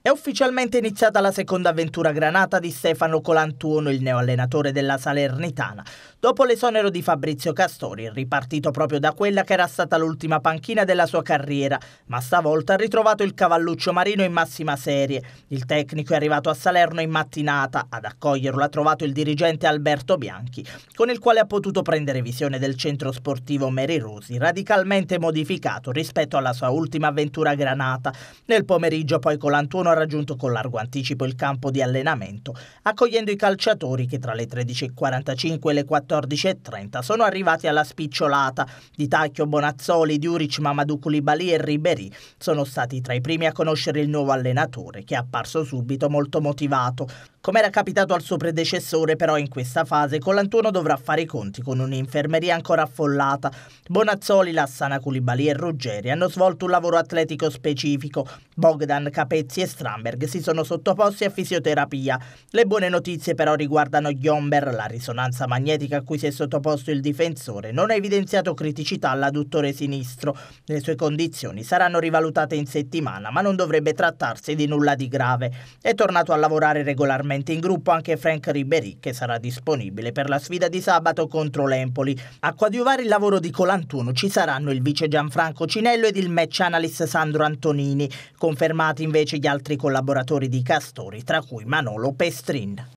È ufficialmente iniziata la seconda avventura granata di Stefano Colantuono, il neoallenatore della Salernitana, dopo l'esonero di Fabrizio Castori, ripartito proprio da quella che era stata l'ultima panchina della sua carriera, ma stavolta ha ritrovato il cavalluccio marino in massima serie. Il tecnico è arrivato a Salerno in mattinata, ad accoglierlo ha trovato il dirigente Alberto Bianchi, con il quale ha potuto prendere visione del centro sportivo Meri Rosi, radicalmente modificato rispetto alla sua ultima avventura granata. Nel pomeriggio poi Colantuono Milano raggiunto con largo anticipo il campo di allenamento, accogliendo i calciatori che tra le 13.45 e le 14.30 sono arrivati alla spicciolata. Di Tacchio Bonazzoli, Diuric, Mamadou Koulibaly e Ribéry sono stati tra i primi a conoscere il nuovo allenatore, che è apparso subito molto motivato. Come era capitato al suo predecessore, però in questa fase Colantuono dovrà fare i conti con un'infermeria ancora affollata. Bonazzoli, Lassana Culibali e Ruggeri hanno svolto un lavoro atletico specifico. Bogdan Capezzi è Stramberg si sono sottoposti a fisioterapia. Le buone notizie però riguardano Jomber. La risonanza magnetica a cui si è sottoposto il difensore non ha evidenziato criticità all'adduttore sinistro. Le sue condizioni saranno rivalutate in settimana, ma non dovrebbe trattarsi di nulla di grave. È tornato a lavorare regolarmente in gruppo anche Frank Ribéry, che sarà disponibile per la sfida di sabato contro l'Empoli. A coadiuvare il lavoro di Colantuno ci saranno il vice Gianfranco Cinello ed il match analyst Sandro Antonini. Confermati invece gli altri altri collaboratori di Castori, tra cui Manolo Pestrin.